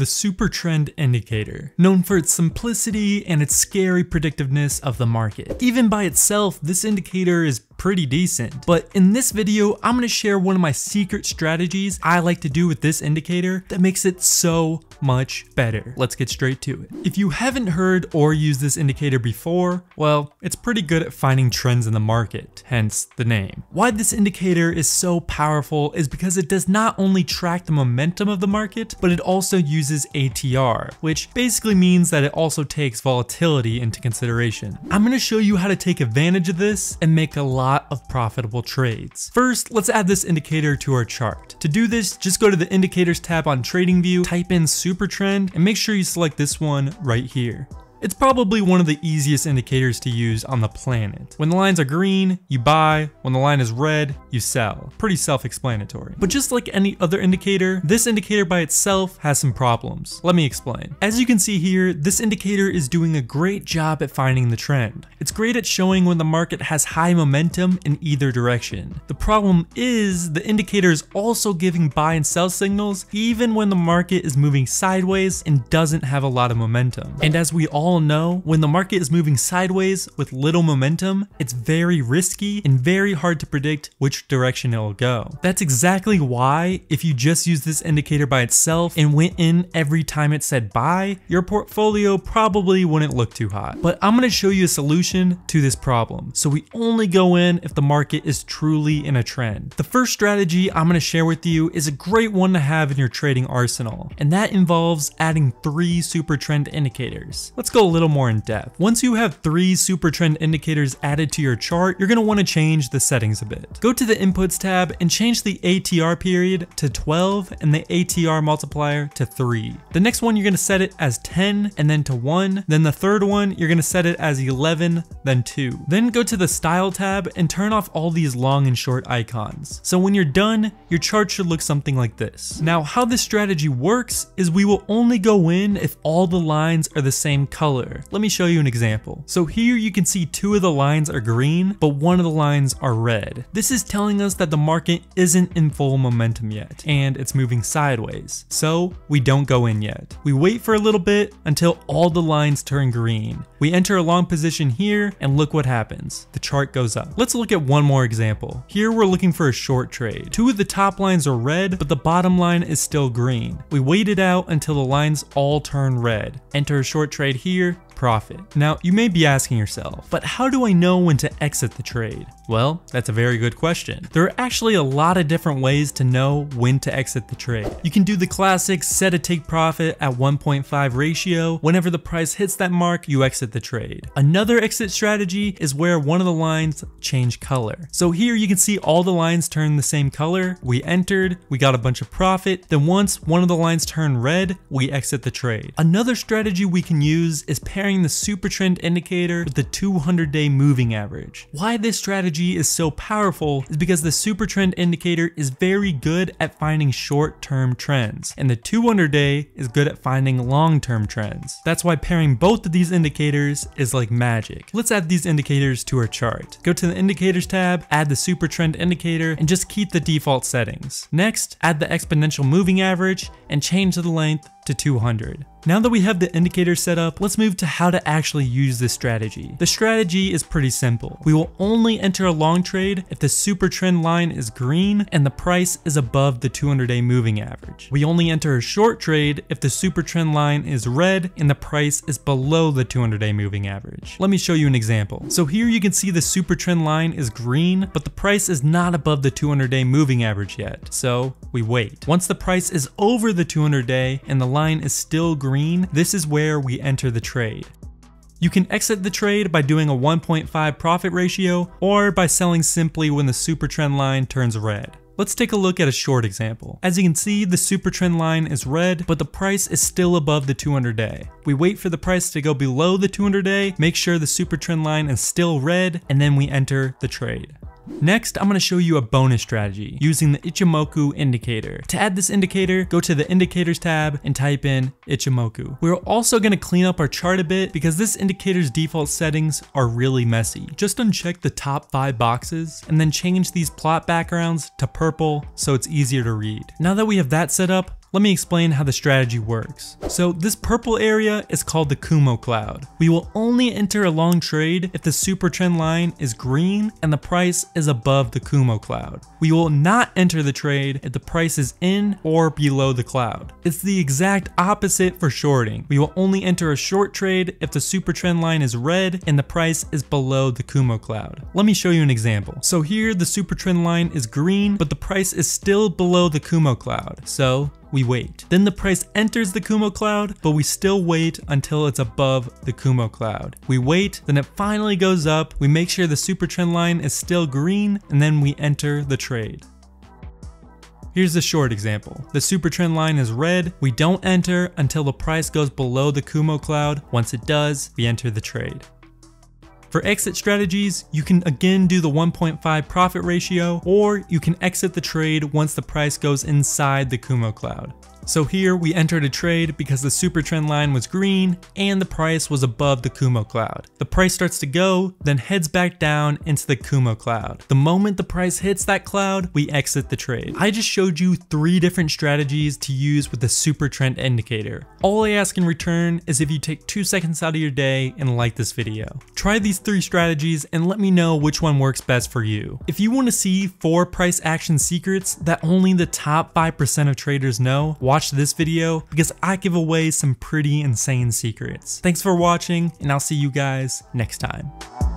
the super trend Indicator, known for its simplicity and its scary predictiveness of the market. Even by itself, this indicator is pretty decent. But in this video, I'm gonna share one of my secret strategies I like to do with this indicator that makes it so much better. Let's get straight to it. If you haven't heard or used this indicator before, well, it's pretty good at finding trends in the market, hence the name. Why this indicator is so powerful is because it does not only track the momentum of the market, but it also uses ATR, which basically means that it also takes volatility into consideration. I'm gonna show you how to take advantage of this and make a lot lot of profitable trades. First, let's add this indicator to our chart. To do this, just go to the indicators tab on TradingView, type in SuperTrend, and make sure you select this one right here. It's probably one of the easiest indicators to use on the planet. When the lines are green, you buy. When the line is red, you sell. Pretty self-explanatory. But just like any other indicator, this indicator by itself has some problems. Let me explain. As you can see here, this indicator is doing a great job at finding the trend. It's great at showing when the market has high momentum in either direction. The problem is the indicator is also giving buy and sell signals even when the market is moving sideways and doesn't have a lot of momentum. And as we all all know, when the market is moving sideways with little momentum, it's very risky and very hard to predict which direction it'll go. That's exactly why if you just use this indicator by itself and went in every time it said buy, your portfolio probably wouldn't look too hot. But I'm gonna show you a solution to this problem. So we only go in if the market is truly in a trend. The first strategy I'm gonna share with you is a great one to have in your trading arsenal, and that involves adding three super trend indicators. Let's go go a little more in depth. Once you have three super trend indicators added to your chart, you're gonna wanna change the settings a bit. Go to the inputs tab and change the ATR period to 12 and the ATR multiplier to three. The next one, you're gonna set it as 10 and then to one. Then the third one, you're gonna set it as 11, then two. Then go to the style tab and turn off all these long and short icons. So when you're done, your chart should look something like this. Now, how this strategy works is we will only go in if all the lines are the same color color. Let me show you an example. So here you can see two of the lines are green, but one of the lines are red. This is telling us that the market isn't in full momentum yet, and it's moving sideways. So we don't go in yet. We wait for a little bit until all the lines turn green. We enter a long position here, and look what happens. The chart goes up. Let's look at one more example. Here we're looking for a short trade. Two of the top lines are red, but the bottom line is still green. We wait it out until the lines all turn red. Enter a short trade here, here profit. Now, you may be asking yourself, but how do I know when to exit the trade? Well, that's a very good question. There are actually a lot of different ways to know when to exit the trade. You can do the classic set a take profit at 1.5 ratio. Whenever the price hits that mark, you exit the trade. Another exit strategy is where one of the lines change color. So here you can see all the lines turn the same color. We entered, we got a bunch of profit. Then once one of the lines turn red, we exit the trade. Another strategy we can use is pairing comparing the super trend indicator with the 200 day moving average. Why this strategy is so powerful is because the super trend indicator is very good at finding short term trends and the 200 day is good at finding long term trends. That's why pairing both of these indicators is like magic. Let's add these indicators to our chart. Go to the indicators tab, add the super trend indicator and just keep the default settings. Next, add the exponential moving average and change the length to 200. Now that we have the indicator set up, let's move to how to actually use this strategy. The strategy is pretty simple. We will only enter a long trade if the super trend line is green and the price is above the 200-day moving average. We only enter a short trade if the super trend line is red and the price is below the 200-day moving average. Let me show you an example. So here you can see the super trend line is green, but the price is not above the 200-day moving average yet. So we wait. Once the price is over the 200-day and the line line is still green, this is where we enter the trade. You can exit the trade by doing a 1.5 profit ratio or by selling simply when the super trend line turns red. Let's take a look at a short example. As you can see, the super trend line is red, but the price is still above the 200 day. We wait for the price to go below the 200 day, make sure the super trend line is still red, and then we enter the trade. Next, I'm going to show you a bonus strategy using the Ichimoku indicator. To add this indicator, go to the indicators tab and type in Ichimoku. We're also going to clean up our chart a bit because this indicator's default settings are really messy. Just uncheck the top five boxes and then change these plot backgrounds to purple so it's easier to read. Now that we have that set up, let me explain how the strategy works. So this purple area is called the Kumo cloud. We will only enter a long trade if the super trend line is green and the price is above the Kumo cloud. We will not enter the trade if the price is in or below the cloud. It's the exact opposite for shorting. We will only enter a short trade if the super trend line is red and the price is below the Kumo cloud. Let me show you an example. So here the super trend line is green, but the price is still below the Kumo cloud. So we wait. Then the price enters the Kumo cloud, but we still wait until it's above the Kumo cloud. We wait, then it finally goes up, we make sure the super trend line is still green, and then we enter the trade. Here's a short example. The super trend line is red, we don't enter until the price goes below the Kumo cloud. Once it does, we enter the trade. For exit strategies, you can again do the 1.5 profit ratio, or you can exit the trade once the price goes inside the Kumo cloud. So here we entered a trade because the super trend line was green and the price was above the Kumo cloud. The price starts to go, then heads back down into the Kumo cloud. The moment the price hits that cloud, we exit the trade. I just showed you three different strategies to use with the super trend indicator. All I ask in return is if you take two seconds out of your day and like this video. Try these three strategies and let me know which one works best for you. If you want to see four price action secrets that only the top 5% of traders know, watch watch this video because I give away some pretty insane secrets. Thanks for watching and I'll see you guys next time.